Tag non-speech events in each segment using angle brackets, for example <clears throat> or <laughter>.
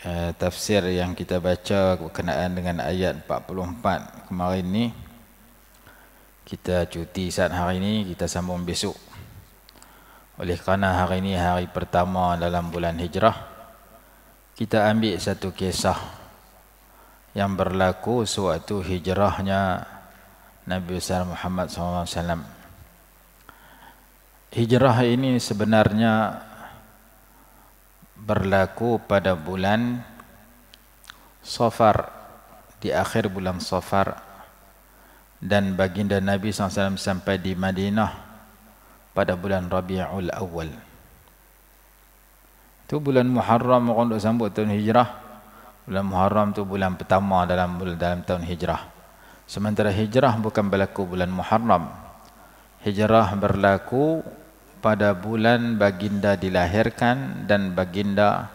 Eh, tafsir yang kita baca berkenaan dengan ayat 44 kemarin ni kita cuti saat hari ini kita sambung besok oleh kerana hari ini hari pertama dalam bulan hijrah kita ambil satu kisah yang berlaku sewaktu hijrahnya Nabi besar Muhammad SAW hijrah ini sebenarnya berlaku pada bulan Safar di akhir bulan Safar dan baginda Nabi SAW sampai di Madinah pada bulan Rabi'ul Awal itu bulan Muharram untuk sambut tahun hijrah bulan Muharram tu bulan pertama dalam bulan dalam tahun hijrah sementara hijrah bukan berlaku bulan Muharram hijrah berlaku pada bulan baginda dilahirkan dan baginda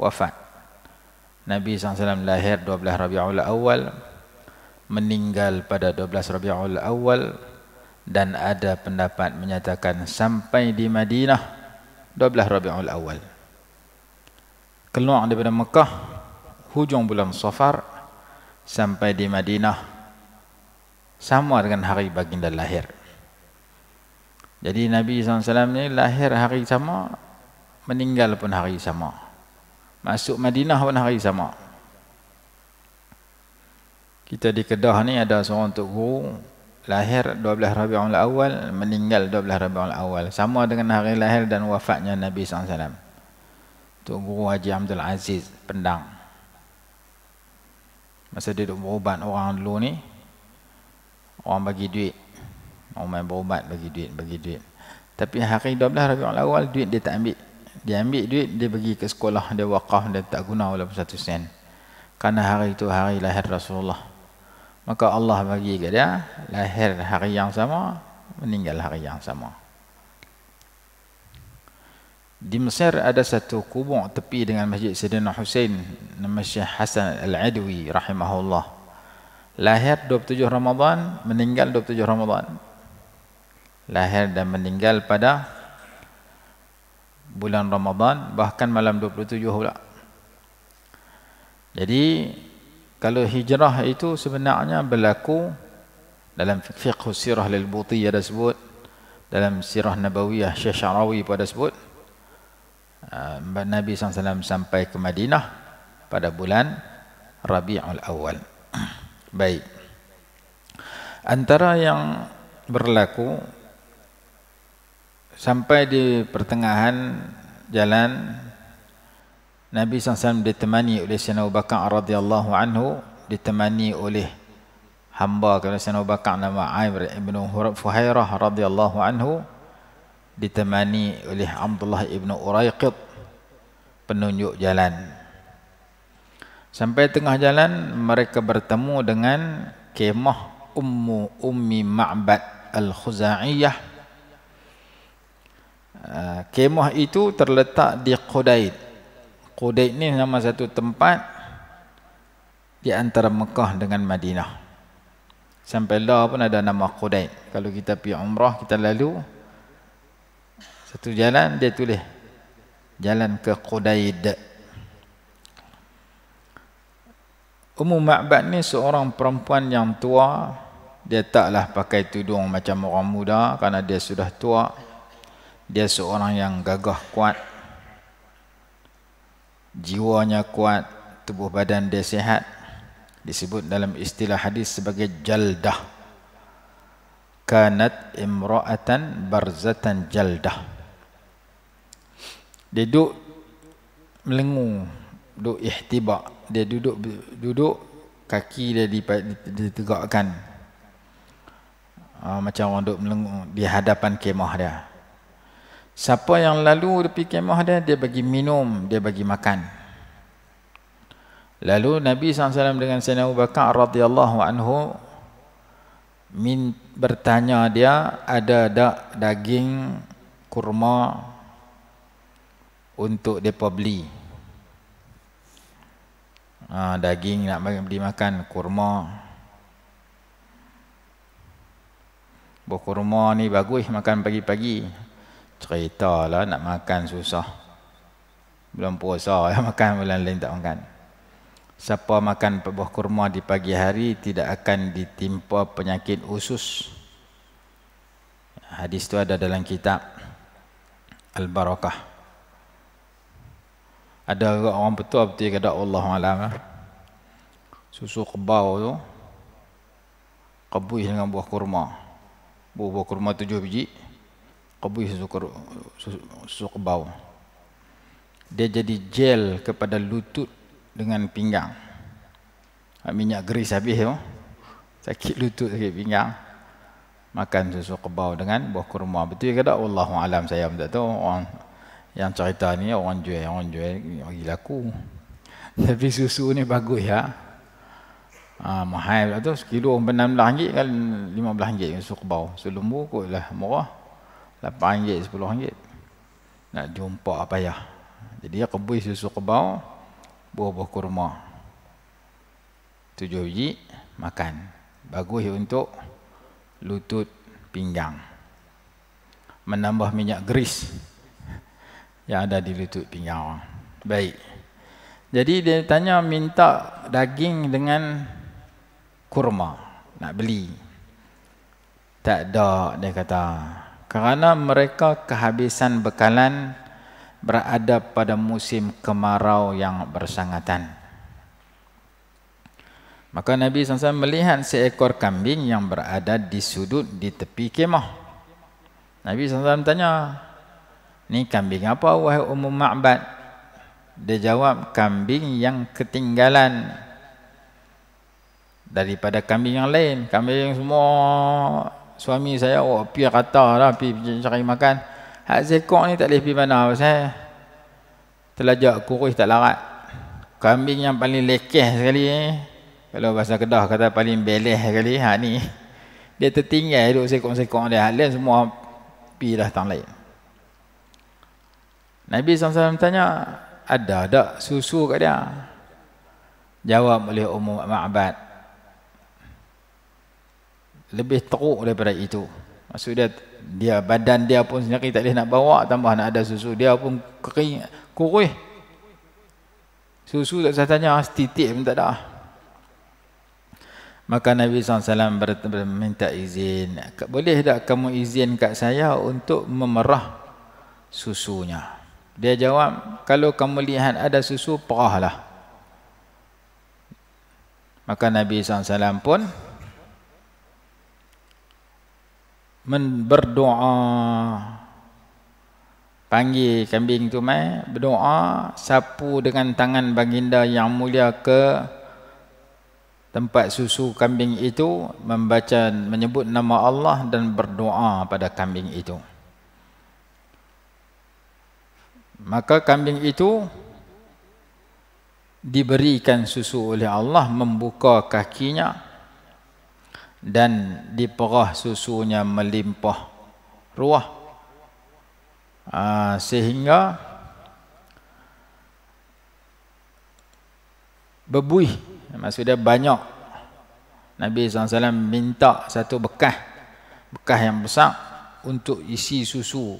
wafat. Nabi SAW lahir 12 Rabiul Awal, meninggal pada 12 Rabiul Awal dan ada pendapat menyatakan sampai di Madinah 12 Rabiul Awal. Keluar daripada Mekah hujung bulan Safar sampai di Madinah sama dengan hari baginda lahir. Jadi Nabi SAW ni lahir hari sama, meninggal pun hari sama. Masuk Madinah pun hari sama. Kita di Kedah ni ada seorang tok guru lahir 12 Rabiul Awal, meninggal 12 Rabiul Awal. Sama dengan hari lahir dan wafatnya Nabi SAW. Tok guru Haji Abdul Aziz Pendang. Masa dia duduk berubat orang dulu ni, orang bagi duit Umar berubat bagi duit, bagi duit. Tapi hari 12 Rabiul Awal duit dia tak ambil. Dia ambil duit, dia bagi ke sekolah, dia wakaf, dia tak guna walaupun satu sen. Karena hari itu hari lahir Rasulullah. Maka Allah bagi ke dia, lahir hari yang sama, meninggal hari yang sama. Di Mesir ada satu kubur tepi dengan Masjid Sayyidina Hussein nama Syekh Hasan Al-Adwi rahimahullah. Lahir 27 Ramadan, meninggal 27 Ramadan lahir dan meninggal pada bulan Ramadan bahkan malam 27 pula. Jadi kalau hijrah itu sebenarnya berlaku dalam fiqh sirah lil buti ada sebut dalam sirah nabawiyah Syekh Syarawi pada sebut ah, Nabi SAW sampai ke Madinah pada bulan Rabi'ul Awal. <clears throat> Baik. Antara yang berlaku sampai di pertengahan jalan Nabi SAW ditemani oleh Sayyidina Abu Bakar radhiyallahu anhu ditemani oleh hamba kepada Sayyidina Abu Bakar nama Amir bin Fuhairah radhiyallahu anhu ditemani oleh Abdullah bin Uraiqit penunjuk jalan sampai tengah jalan mereka bertemu dengan kemah Ummu Ummi Ma'bad Al-Khuza'iyah Ah, kemah itu terletak di Qudaid. Qudaid ni nama satu tempat di antara Mekah dengan Madinah. Sampai lah pun ada nama Qudaid. Kalau kita pergi umrah, kita lalu satu jalan dia tulis jalan ke Qudaid. Ummu Ma'bad ni seorang perempuan yang tua, dia taklah pakai tudung macam orang muda kerana dia sudah tua. Dia seorang yang gagah kuat. Jiwanya kuat, tubuh badan dia sihat. Disebut dalam istilah hadis sebagai jaldah. Kanat imra'atan barzatan jaldah. Dia duduk melengu, duduk ihtibak. Dia duduk duduk kaki dia dip, ditegakkan. Ah, macam orang duduk melengu di hadapan kemah dia Siapa yang lalu pergi kemah dia, dia bagi minum, dia bagi makan. Lalu Nabi SAW dengan Sayyidina Abu Bakar radhiyallahu anhu min, bertanya dia ada tak daging kurma untuk depa beli. Ha, daging nak bagi beli makan kurma. Buah kurma ni bagus makan pagi-pagi cerita lah nak makan susah belum puasa <laughs> ya makan bulan lain tak makan siapa makan buah kurma di pagi hari tidak akan ditimpa penyakit usus hadis tu ada dalam kitab Al-Barakah ada orang betul betul kata Allah malam susu kebau tu kebuih dengan buah kurma -buah kurma tujuh biji qabi sukur sukbau dia jadi gel kepada lutut dengan pinggang ha, minyak geris habis tu sakit lutut sakit pinggang makan susu kebau dengan buah kurma betul ke tak wallahu alam saya pun tak tahu orang yang cerita ni orang jual orang jual bagi laku <laughs> tapi susu ni bagus ya ha, mahal tu sekilo 16 ringgit kan 15 ringgit susu kebau susu lembu kot lah murah 8 ringgit, 10 ringgit. Nak jumpa apa ya? Jadi aku beli susu kebau, buah-buah kurma. 7 biji makan. Bagus untuk lutut pinggang. Menambah minyak geris <laughs> yang ada di lutut pinggang orang. Baik. Jadi dia tanya minta daging dengan kurma. Nak beli. Tak ada. Dia kata kerana mereka kehabisan bekalan berada pada musim kemarau yang bersangatan. Maka Nabi SAW melihat seekor kambing yang berada di sudut di tepi kemah. Nabi SAW tanya, ni kambing apa wahai umum ma'bad? Dia jawab, kambing yang ketinggalan daripada kambing yang lain. Kambing yang semua suami saya oh, pi kata lah pi cari makan hak zekok ni tak boleh pergi mana pasal telajak kurus tak larat kambing yang paling lekeh sekali eh. kalau bahasa kedah kata paling beleh sekali hak ni dia tertinggal duduk sekok-sekok dia hak lain semua pergi dah tang lain Nabi SAW tanya ada tak susu kat dia jawab oleh Umar Ma'bad lebih teruk daripada itu maksud dia dia badan dia pun sendiri tak boleh nak bawa tambah nak ada susu dia pun kering kurih susu tak saya tanya titik pun tak ada maka Nabi SAW minta izin boleh tak kamu izin kat saya untuk memerah susunya dia jawab kalau kamu lihat ada susu perahlah maka Nabi SAW pun men berdoa panggil kambing tu mai berdoa sapu dengan tangan baginda yang mulia ke tempat susu kambing itu membaca menyebut nama Allah dan berdoa pada kambing itu maka kambing itu diberikan susu oleh Allah membuka kakinya dan di diperah susunya melimpah ruah ah, sehingga berbuih maksudnya banyak Nabi SAW minta satu bekah bekah yang besar untuk isi susu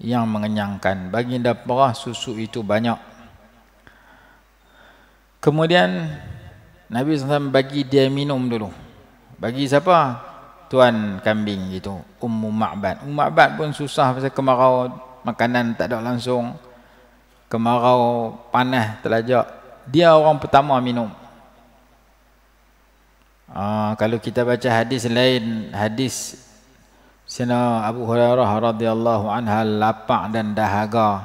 yang mengenyangkan baginda perah susu itu banyak kemudian Nabi SAW bagi dia minum dulu bagi siapa tuan kambing gitu ummu ma'bad ummu ma'bad pun susah pasal kemarau makanan tak ada langsung kemarau panah telajak dia orang pertama minum uh, kalau kita baca hadis lain hadis sina Abu Hurairah radhiyallahu anha lapar dan dahaga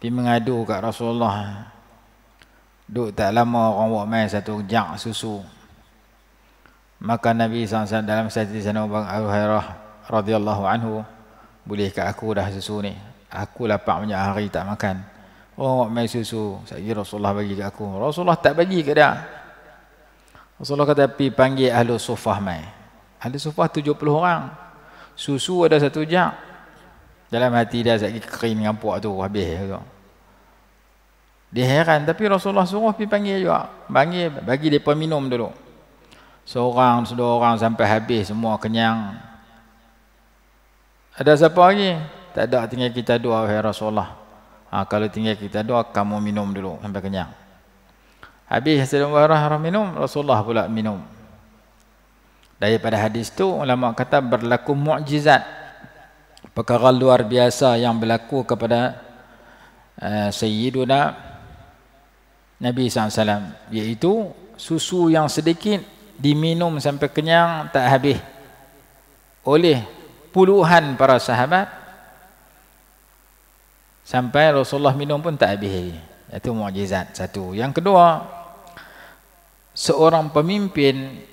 Dia mengadu kat Rasulullah duk tak lama orang buat mai satu jak susu maka Nabi SAW dalam sejati sana Abu Hurairah radhiyallahu anhu boleh bolehkah aku dah susu ni aku lapar punya hari tak makan oh mai susu saya Rasulullah bagi ke aku Rasulullah tak bagi ke dia Rasulullah kata pi panggil ahli sufah mai ahli sufah 70 orang susu ada satu jak dalam hati dia sakit kering dengan puak tu habis tu dia heran tapi Rasulullah suruh pi panggil juga panggil bagi depa minum dulu seorang sedua orang sampai habis semua kenyang ada siapa lagi tak ada tinggal kita doa wahai Rasulullah ha, kalau tinggal kita doa kamu minum dulu sampai kenyang habis sedang warah minum Rasulullah pula minum daripada hadis tu ulama kata berlaku mukjizat perkara luar biasa yang berlaku kepada uh, sayyiduna Nabi SAW iaitu susu yang sedikit diminum sampai kenyang tak habis oleh puluhan para sahabat sampai Rasulullah minum pun tak habis itu mukjizat satu yang kedua seorang pemimpin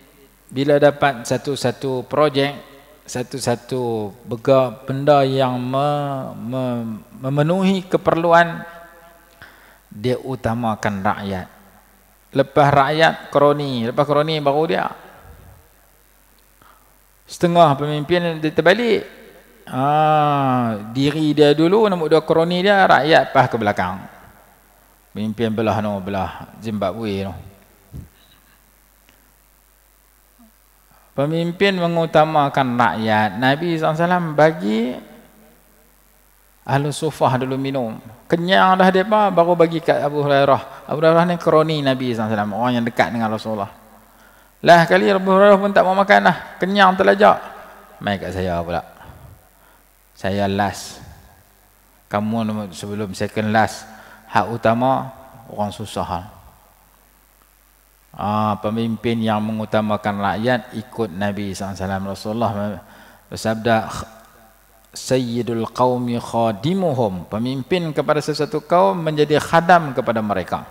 bila dapat satu-satu projek satu-satu bega benda yang me, me, memenuhi keperluan dia utamakan rakyat lepas rakyat kroni lepas kroni baru dia setengah pemimpin dia terbalik ah, diri dia dulu namun dia kroni dia rakyat pas ke belakang pemimpin belah no, belah Zimbabwe no. pemimpin mengutamakan rakyat Nabi SAW bagi Ahlu sufah dulu minum. Kenyang dah dia baru bagi kat Abu Hurairah. Abu Hurairah ni kroni Nabi SAW. Orang yang dekat dengan Rasulullah. Lah kali Abu Hurairah pun tak mau makan lah. Kenyang terlajak. Mai kat saya pula. Saya last. Kamu sebelum second last. Hak utama orang susah. Ah, pemimpin yang mengutamakan rakyat ikut Nabi SAW. Rasulullah bersabda sayyidul qaumi khadimuhum pemimpin kepada sesuatu kaum menjadi khadam kepada mereka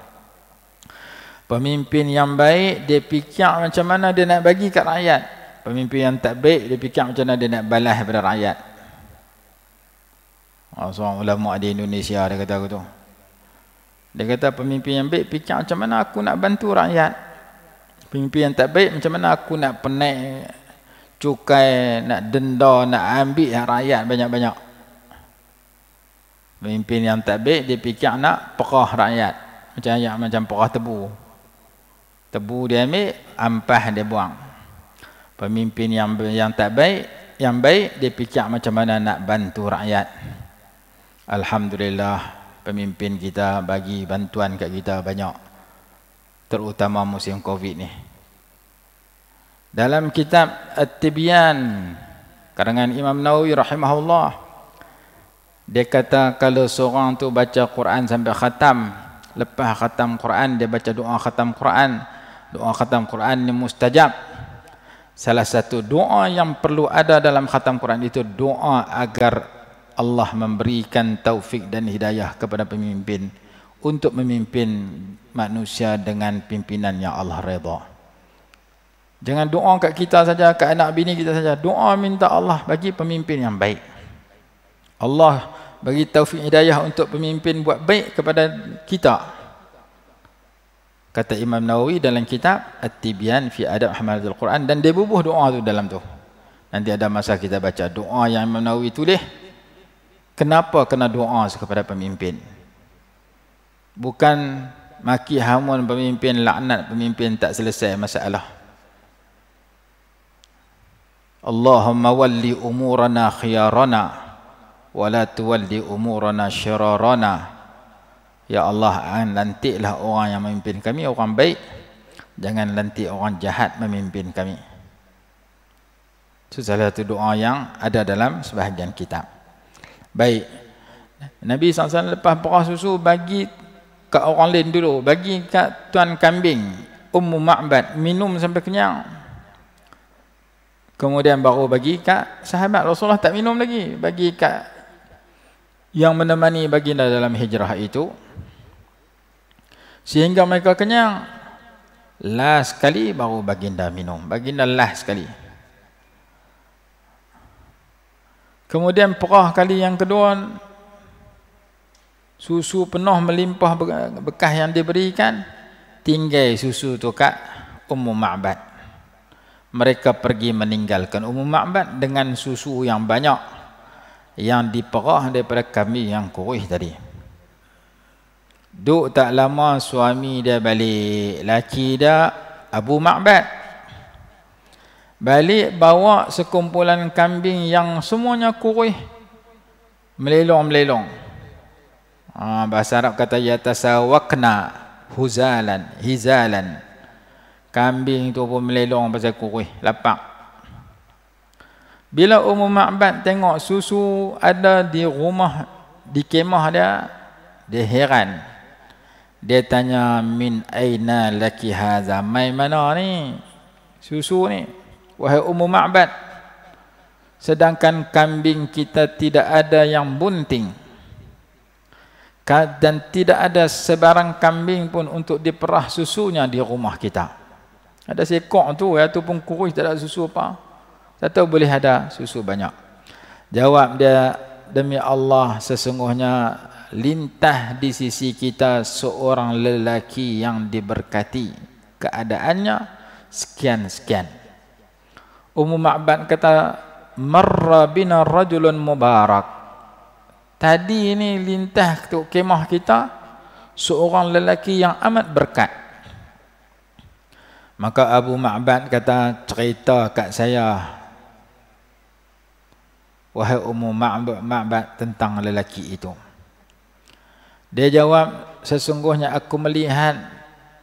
pemimpin yang baik dia fikir macam mana dia nak bagi kat rakyat pemimpin yang tak baik dia fikir macam mana dia nak balas kepada rakyat ah, seorang ulama di Indonesia dia kata aku tu dia kata pemimpin yang baik fikir macam mana aku nak bantu rakyat pemimpin yang tak baik macam mana aku nak penek cukai nak denda nak ambil hak rakyat banyak-banyak pemimpin yang tak baik dia fikir nak perah rakyat macam ayat macam perah tebu tebu dia ambil ampah dia buang pemimpin yang yang tak baik yang baik dia fikir macam mana nak bantu rakyat Alhamdulillah pemimpin kita bagi bantuan kat kita banyak terutama musim covid ni dalam kitab At-Tibyan karangan Imam Nawawi rahimahullah dia kata kalau seorang tu baca Quran sampai khatam lepas khatam Quran dia baca doa khatam Quran doa khatam Quran ni mustajab salah satu doa yang perlu ada dalam khatam Quran itu doa agar Allah memberikan taufik dan hidayah kepada pemimpin untuk memimpin manusia dengan pimpinan yang Allah redha Jangan doa kat kita saja, kat anak bini kita saja. Doa minta Allah bagi pemimpin yang baik. Allah bagi taufik hidayah untuk pemimpin buat baik kepada kita. Kata Imam Nawawi dalam kitab At-Tibyan fi Adab Hamalatul Quran dan dia bubuh doa tu dalam tu. Nanti ada masa kita baca doa yang Imam Nawawi tulis. Kenapa kena doa kepada pemimpin? Bukan maki hamun pemimpin, laknat pemimpin tak selesai masalah. Allahumma walli umurana khiyarana wala tuwalli umurana syirarana Ya Allah, jangan lantiklah orang yang memimpin kami orang baik. Jangan lantik orang jahat memimpin kami. Itu salah satu doa yang ada dalam sebahagian kitab. Baik. Nabi SAW lepas perah susu bagi ke orang lain dulu. Bagi ke tuan kambing. Ummu Ma'bad. Minum sampai kenyang. Kemudian baru bagi kat sahabat Rasulullah tak minum lagi. Bagi kat yang menemani baginda dalam hijrah itu. Sehingga mereka kenyang. Last sekali baru baginda minum. Baginda last sekali. Kemudian perah kali yang kedua. Susu penuh melimpah bekas yang diberikan. Tinggai susu tu kat Ummu Ma'bad mereka pergi meninggalkan Ummu Ma'bad dengan susu yang banyak yang diperah daripada kami yang kurih tadi. Duk tak lama suami dia balik, laki dia Abu Ma'bad. Balik bawa sekumpulan kambing yang semuanya kurih. Melelong-melelong. Ha, bahasa Arab kata, Yatasawakna huzalan, hizalan. hizalan. Kambing tu pun melelong pasal kurih, lapak. Bila umum ma'bad tengok susu ada di rumah, di kemah dia, dia heran. Dia tanya, min aina laki haza, mai mana ni? Susu ni, wahai umum ma'bad. Sedangkan kambing kita tidak ada yang bunting. Dan tidak ada sebarang kambing pun untuk diperah susunya di rumah Kita. Ada seekor tu ya tu pun kurus tak ada susu apa. Tak tahu boleh ada susu banyak. Jawab dia demi Allah sesungguhnya lintah di sisi kita seorang lelaki yang diberkati keadaannya sekian sekian. Umum Ma'ban kata marra bina rajulun mubarak. Tadi ini lintah tu kemah kita seorang lelaki yang amat berkat. Maka Abu Ma'bad kata cerita kat saya Wahai umum Ma'bad tentang lelaki itu Dia jawab sesungguhnya aku melihat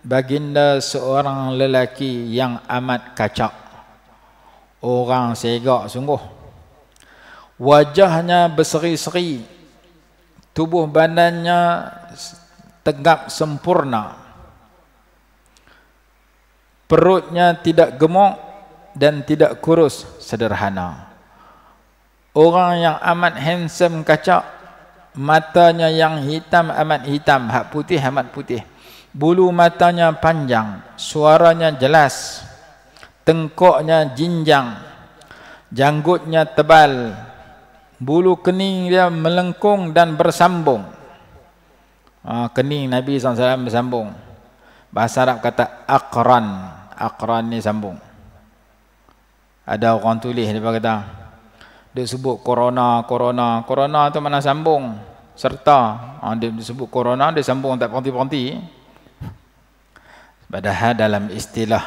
Baginda seorang lelaki yang amat kacak Orang segak sungguh Wajahnya berseri-seri Tubuh badannya tegap sempurna perutnya tidak gemuk dan tidak kurus sederhana orang yang amat handsome kacak matanya yang hitam amat hitam hak putih amat putih bulu matanya panjang suaranya jelas tengkoknya jinjang janggutnya tebal bulu kening dia melengkung dan bersambung ha, kening Nabi SAW bersambung bahasa Arab kata akran Aqran ni sambung. Ada orang tulis dia kata dia sebut corona, corona, corona tu mana sambung serta ha, dia sebut corona dia sambung tak berhenti-berhenti. Padahal dalam istilah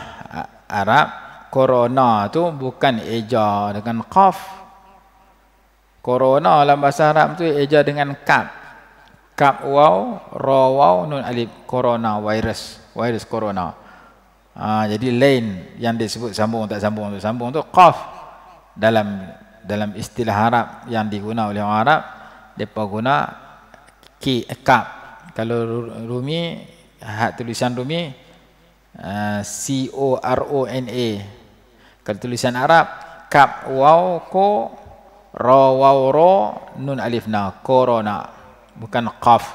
Arab corona tu bukan eja dengan qaf. Corona dalam bahasa Arab tu eja dengan kaf. Kaf waw, ra waw, nun alif. Corona virus, virus corona. Ha, jadi lain yang disebut sambung tak sambung tak sambung tu qaf dalam dalam istilah Arab yang diguna oleh orang Arab depa guna ki kap kalau Rumi hak tulisan Rumi uh, C O R O N A kalau tulisan Arab kap waw ko ra waw ra nun alif na korona bukan qaf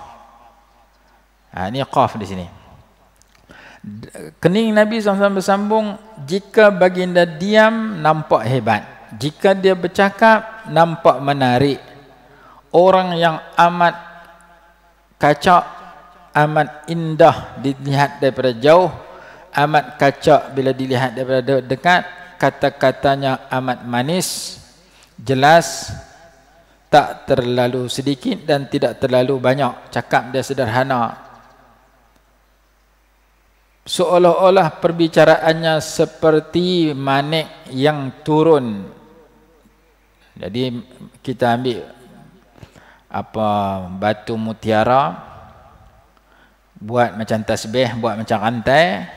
ha, ini qaf di sini Kening Nabi SAW bersambung Jika baginda diam nampak hebat Jika dia bercakap nampak menarik Orang yang amat kacak Amat indah dilihat daripada jauh Amat kacak bila dilihat daripada dekat Kata-katanya amat manis Jelas Tak terlalu sedikit dan tidak terlalu banyak Cakap dia sederhana seolah-olah perbicaraannya seperti manik yang turun jadi kita ambil apa batu mutiara buat macam tasbih buat macam rantai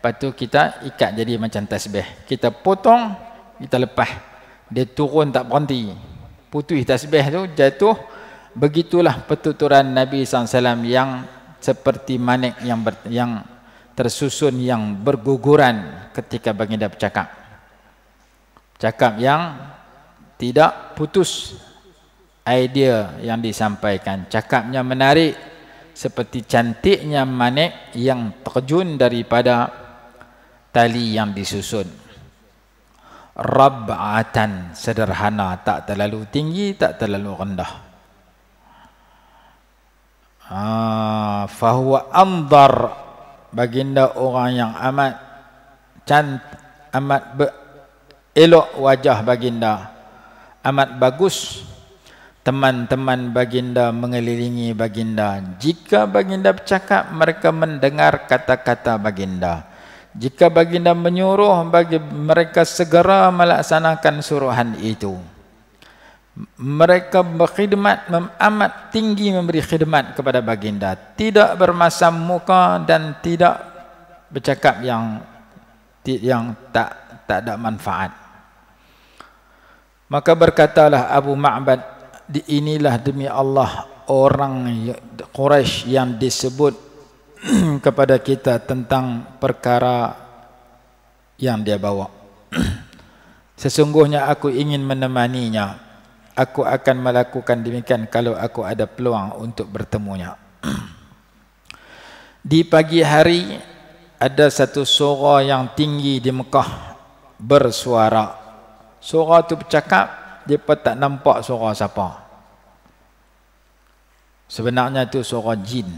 lepas tu kita ikat jadi macam tasbih kita potong kita lepas dia turun tak berhenti putih tasbih tu jatuh begitulah pertuturan Nabi SAW yang seperti manik yang ber, yang tersusun yang berguguran ketika baginda bercakap. Cakap yang tidak putus idea yang disampaikan. Cakapnya menarik seperti cantiknya manik yang terjun daripada tali yang disusun. Rab'atan sederhana, tak terlalu tinggi, tak terlalu rendah. Ah, fahuwa andar baginda orang yang amat cant amat elok wajah baginda amat bagus teman-teman baginda mengelilingi baginda jika baginda bercakap mereka mendengar kata-kata baginda jika baginda menyuruh bagi mereka segera melaksanakan suruhan itu mereka berkhidmat amat tinggi memberi khidmat kepada baginda tidak bermasam muka dan tidak bercakap yang yang tak tak ada manfaat maka berkatalah Abu Ma'bad di inilah demi Allah orang Quraisy yang disebut <clears throat> kepada kita tentang perkara yang dia bawa <clears throat> sesungguhnya aku ingin menemaninya aku akan melakukan demikian kalau aku ada peluang untuk bertemunya <clears throat> di pagi hari ada satu surah yang tinggi di Mekah bersuara surah itu bercakap dia tak nampak surah siapa sebenarnya itu surah jin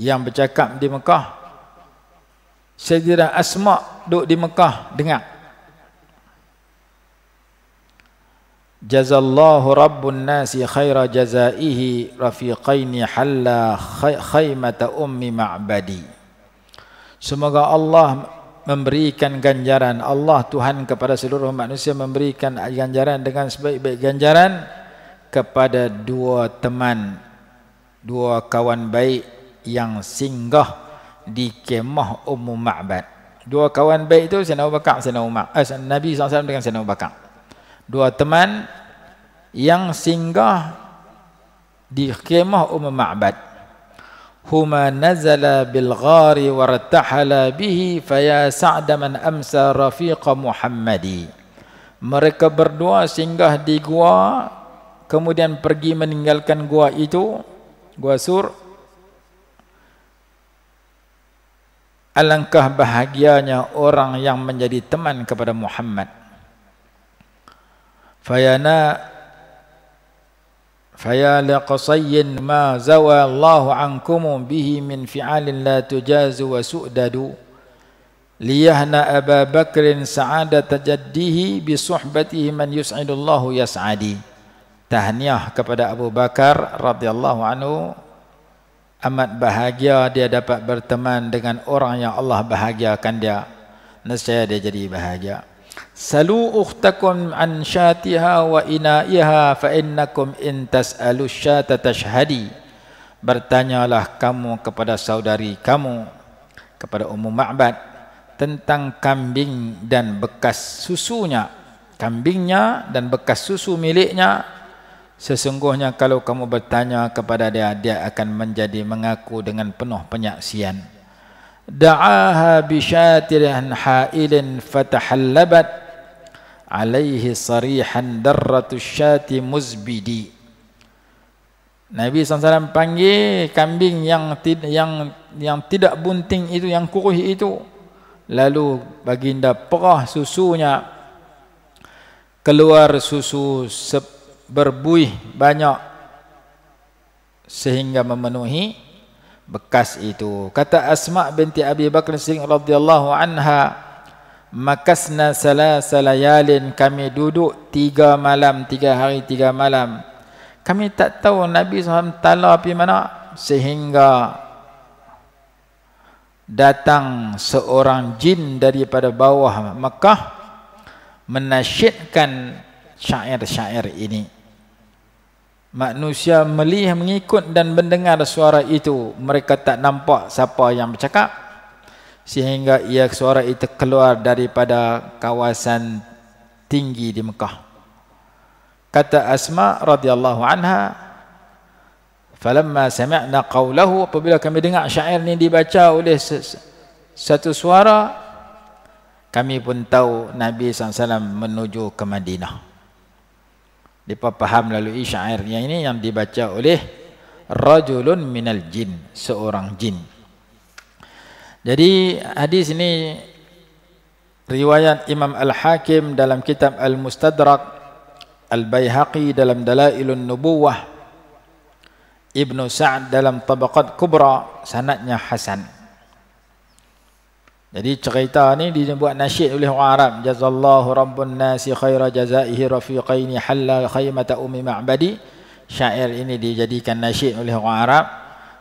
yang bercakap di Mekah Sayyidina Asma duduk di Mekah dengar Jazallahu rabbun nasi khaira jazaihi rafiqaini halla khaymata ummi ma'badi Semoga Allah memberikan ganjaran Allah Tuhan kepada seluruh manusia memberikan ganjaran dengan sebaik-baik ganjaran kepada dua teman dua kawan baik yang singgah di kemah Ummu Ma'bad dua kawan baik itu Sayyidina Abu Bakar Sayyidina Umar eh, Nabi SAW dengan Sayyidina Abu Bakar dua teman yang singgah di khemah umum ma'bad huma nazala bil ghari wartahala bihi fa ya sa'd man amsa rafiq muhammadi mereka berdua singgah di gua kemudian pergi meninggalkan gua itu gua sur alangkah bahagianya orang yang menjadi teman kepada muhammad fayana faya laqasayyin ma zawa Allah ankum bihi min fi'alin la tujazu wa su'dadu liyahna Abu Bakr sa'ada tajaddihi bi suhbatihi man yus'idullahu yas'adi tahniah kepada Abu Bakar radhiyallahu anhu amat bahagia dia dapat berteman dengan orang yang Allah bahagiakan dia nescaya dia jadi bahagia Salu ukhtakum an syatiha wa ina'iha fa innakum in tas'alu syata tashhadi. Bertanyalah kamu kepada saudari kamu kepada umum ma'bad tentang kambing dan bekas susunya. Kambingnya dan bekas susu miliknya sesungguhnya kalau kamu bertanya kepada dia dia akan menjadi mengaku dengan penuh penyaksian. Da'aha bi syatirin ha'ilin fatahallabat alaihi sarihan darratus syati muzbidi Nabi SAW panggil kambing yang yang yang tidak bunting itu yang kurus itu lalu baginda perah susunya keluar susu berbuih banyak sehingga memenuhi bekas itu kata Asma binti Abi Bakar radhiyallahu anha makasna salah salah layalin kami duduk tiga malam tiga hari tiga malam kami tak tahu Nabi SAW tala pergi mana sehingga datang seorang jin daripada bawah Mekah menasihatkan syair-syair ini manusia melihat mengikut dan mendengar suara itu mereka tak nampak siapa yang bercakap sehingga ia suara itu keluar daripada kawasan tinggi di Mekah. Kata Asma radhiyallahu anha, "Falamma sami'na qawlahu, apabila kami dengar syair ini dibaca oleh satu suara, kami pun tahu Nabi SAW menuju ke Madinah." Dia faham lalu syairnya ini yang dibaca oleh rajulun minal jin, seorang jin. Jadi hadis ini riwayat Imam Al-Hakim dalam kitab Al-Mustadrak Al-Bayhaqi dalam Dalailun Nubuwah Ibnu Sa'ad dalam Tabaqat Kubra sanadnya hasan. Jadi cerita ni dibuat nasyid oleh orang Arab. Jazallahu rabbun nasi khaira jazaihi rafiqaini halla khaymata ummi ma'badi. Syair ini dijadikan nasyid oleh orang Arab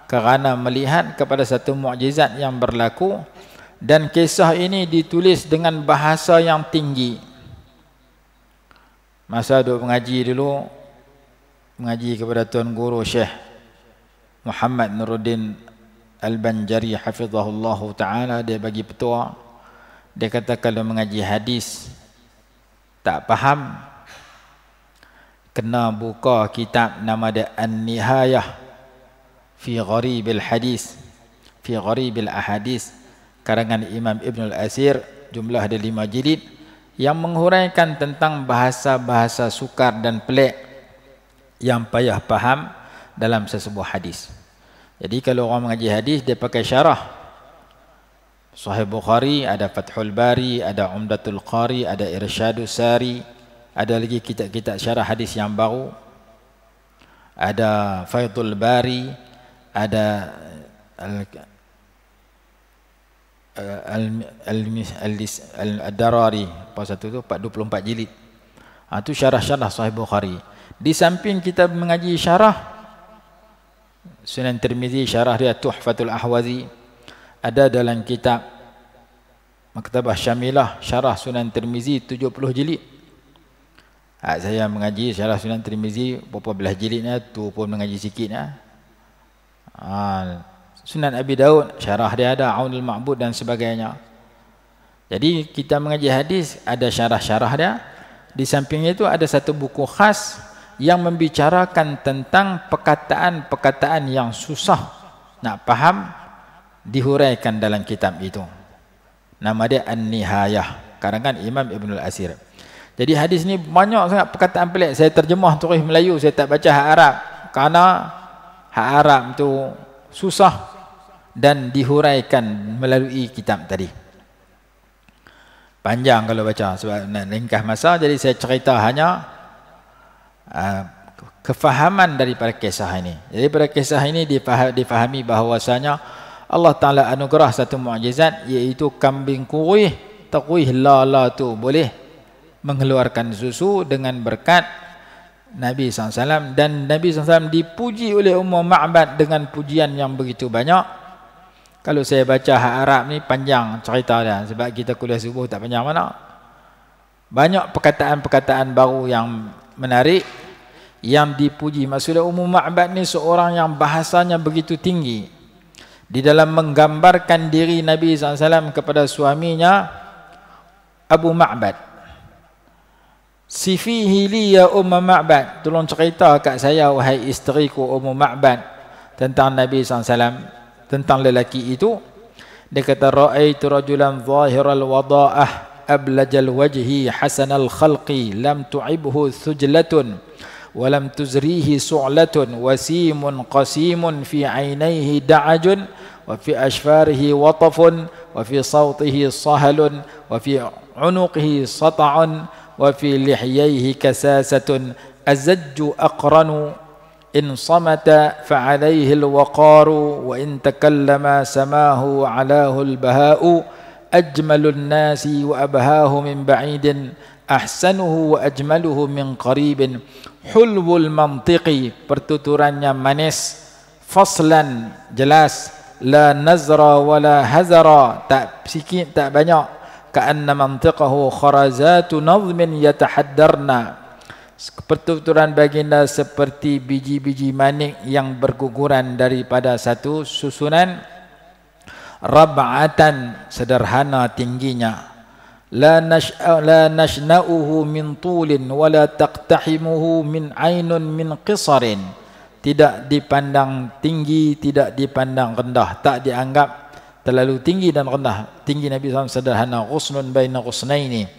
kerana melihat kepada satu mukjizat yang berlaku dan kisah ini ditulis dengan bahasa yang tinggi masa duk mengaji dulu mengaji kepada tuan guru Syekh Muhammad Nuruddin Al-Banjari hafizahullahu taala dia bagi petua dia kata kalau mengaji hadis tak faham kena buka kitab nama dia An-Nihayah fi gharibil hadis fi gharibil ahadis karangan Imam Ibn al-Asir jumlah ada lima jilid yang menghuraikan tentang bahasa-bahasa sukar dan pelik yang payah faham dalam sesebuah hadis jadi kalau orang mengaji hadis dia pakai syarah Sahih Bukhari ada Fathul Bari ada Umdatul Qari ada Irsyadus Sari ada lagi kitab-kitab syarah hadis yang baru ada Faidul Bari ada eh, eh, al al al al, al, al darari apa satu tu jilid. Ha, tu syarah-syarah Sahih Bukhari. Di samping kita mengaji syarah Sunan Tirmizi syarah dia Tuhfatul Ahwazi ada dalam kitab Maktabah Syamilah syarah Sunan Tirmizi 70 jilid. Ha, saya mengaji syarah Sunan Tirmizi berapa belah jilidnya tu pun mengaji sikitlah. Ha. Ha, Sunan Abi Daud syarah dia ada Aunul Ma'bud dan sebagainya. Jadi kita mengaji hadis ada syarah-syarah dia. Di samping itu ada satu buku khas yang membicarakan tentang perkataan-perkataan yang susah nak faham dihuraikan dalam kitab itu. Nama dia An-Nihayah karangan Imam Ibn Al-Asir. Jadi hadis ni banyak sangat perkataan pelik. Saya terjemah turis Melayu, saya tak baca Arab. Karena haram tu susah dan dihuraikan melalui kitab tadi. Panjang kalau baca sebab nak ringkas masa jadi saya cerita hanya uh, kefahaman daripada kisah ini. Jadi pada kisah ini difahami bahawasanya Allah Ta'ala anugerah satu mukjizat iaitu kambing kurih takwih lala tu boleh mengeluarkan susu dengan berkat Nabi SAW dan Nabi SAW dipuji oleh Umar Ma'bad dengan pujian yang begitu banyak kalau saya baca hak Arab ni panjang cerita dia sebab kita kuliah subuh tak panjang mana banyak perkataan-perkataan baru yang menarik yang dipuji maksudnya Umar Ma'bad ni seorang yang bahasanya begitu tinggi di dalam menggambarkan diri Nabi SAW kepada suaminya Abu Ma'bad Sifihi li ya Ummu Ma'bad Tolong cerita kat saya Wahai isteri ku Ummu Ma'bad Tentang Nabi SAW Tentang lelaki itu Dia kata Ra'aitu rajulan zahiral wada'ah Ablajal wajhi hasanal khalqi Lam tu'ibhu sujlatun Walam tuzrihi su'latun Wasimun qasimun Fi aynaihi da'ajun Wafi ashfarihi watafun Wafi sawtihi sahalun Wafi unuqihi sata'un وفي لحييه كساسة أزج أقرن إن صمت فعليه الوقار وإن تكلم سماه علاه البهاء أجمل الناس وأبهاه من بعيد أحسنه وأجمله من قريب حلو المنطق برتوتورانيا مانيس فصلا جلاس لا نزر ولا هزر تأبسكين تأبنيا ka'anna mantiqahu kharazatu nazmin yatahaddarna pertuturan baginda seperti biji-biji manik yang berguguran daripada satu susunan rab'atan sederhana tingginya la nasya la min tulin wala taqtahimuhu min ainun min qisarin tidak dipandang tinggi tidak dipandang rendah tak dianggap terlalu tinggi dan rendah tinggi Nabi SAW sederhana ghusnun baina ghusnaini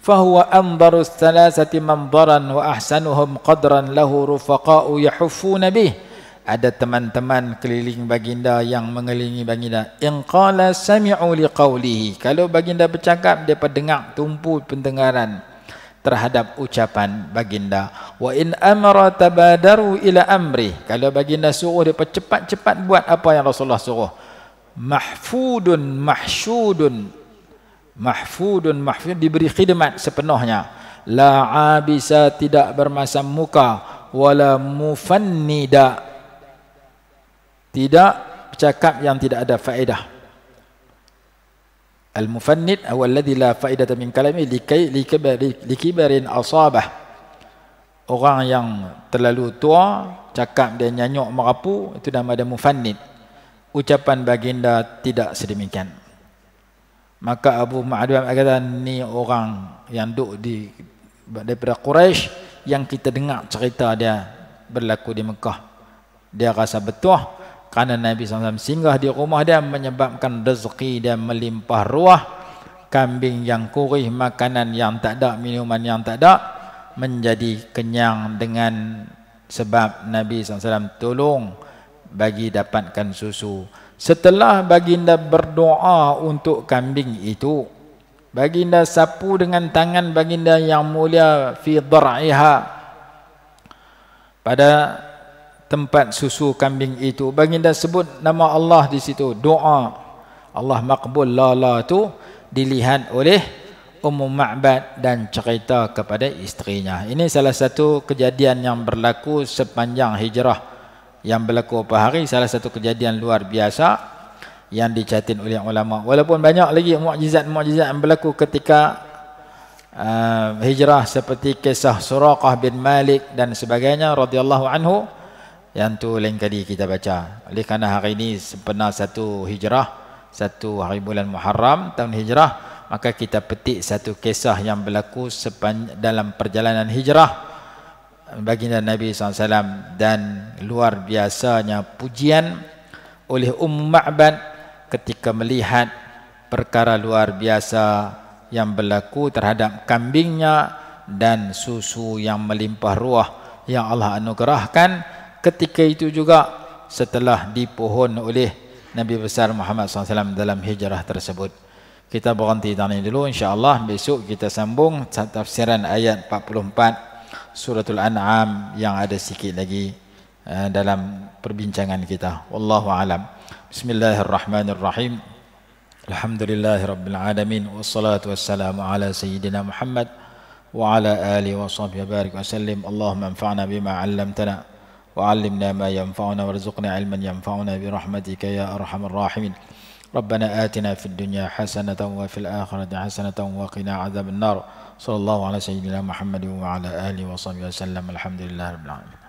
fahuwa anbaru thalathati manbaran wa ahsanuhum qadran lahu rufaqa'u yahuffuna bih ada teman-teman keliling baginda yang mengelilingi baginda in qala sami'u liqaulihi kalau baginda bercakap dia dengar tumpu pendengaran terhadap ucapan baginda wa in amara tabadaru ila amri kalau baginda suruh dia cepat-cepat buat apa yang Rasulullah suruh mahfudun Mahsudun, mahfudun mahfudun diberi khidmat sepenuhnya la abisa tidak bermasam muka wala mufannida tidak cakap yang tidak ada faedah al mufannid awal ladzi la faedah min kalami likai likibari likibarin asabah orang yang terlalu tua cakap dia nyanyok merapu itu nama dia mufannid ucapan baginda tidak sedemikian maka Abu Ma'adwan kata ni orang yang duduk di daripada Quraisy yang kita dengar cerita dia berlaku di Mekah dia rasa betul kerana Nabi SAW singgah di rumah dia menyebabkan rezeki dia melimpah ruah kambing yang kurih makanan yang tak ada minuman yang tak ada menjadi kenyang dengan sebab Nabi SAW tolong bagi dapatkan susu. Setelah baginda berdoa untuk kambing itu, baginda sapu dengan tangan baginda yang mulia fi dhar'iha pada tempat susu kambing itu. Baginda sebut nama Allah di situ, doa. Allah makbul la la tu dilihat oleh Ummu Ma'bad dan cerita kepada isterinya. Ini salah satu kejadian yang berlaku sepanjang hijrah yang berlaku beberapa hari salah satu kejadian luar biasa yang dicatat oleh ulama walaupun banyak lagi mukjizat-mukjizat yang berlaku ketika uh, hijrah seperti kisah Suraqah bin Malik dan sebagainya radhiyallahu anhu yang tu lain kali kita baca oleh kerana hari ini sempena satu hijrah satu hari bulan Muharram tahun hijrah maka kita petik satu kisah yang berlaku dalam perjalanan hijrah baginda Nabi SAW dan luar biasanya pujian oleh Ummu Ma'bad ketika melihat perkara luar biasa yang berlaku terhadap kambingnya dan susu yang melimpah ruah yang Allah anugerahkan ketika itu juga setelah dipohon oleh Nabi besar Muhammad SAW dalam hijrah tersebut. Kita berhenti tadi dulu insya-Allah besok kita sambung tafsiran ayat 44 suratul an'am yang ada sikit lagi eh, dalam perbincangan kita wallahu alam bismillahirrahmanirrahim alhamdulillahirabbil alamin wassalatu wassalamu ala sayyidina muhammad wa ala ali wa sahbihi barik wasallim allahumma anfa'na bima 'allamtana wa 'allimna ma yanfa'una warzuqna 'ilman yanfa'una bi rahmatika ya arhamar rahimin ربنا آتنا في الدنيا حسنة وفي الآخرة حسنة وقنا عذاب النار صلى الله على سيدنا محمد وعلى آله وصحبه وسلم الحمد لله رب العالمين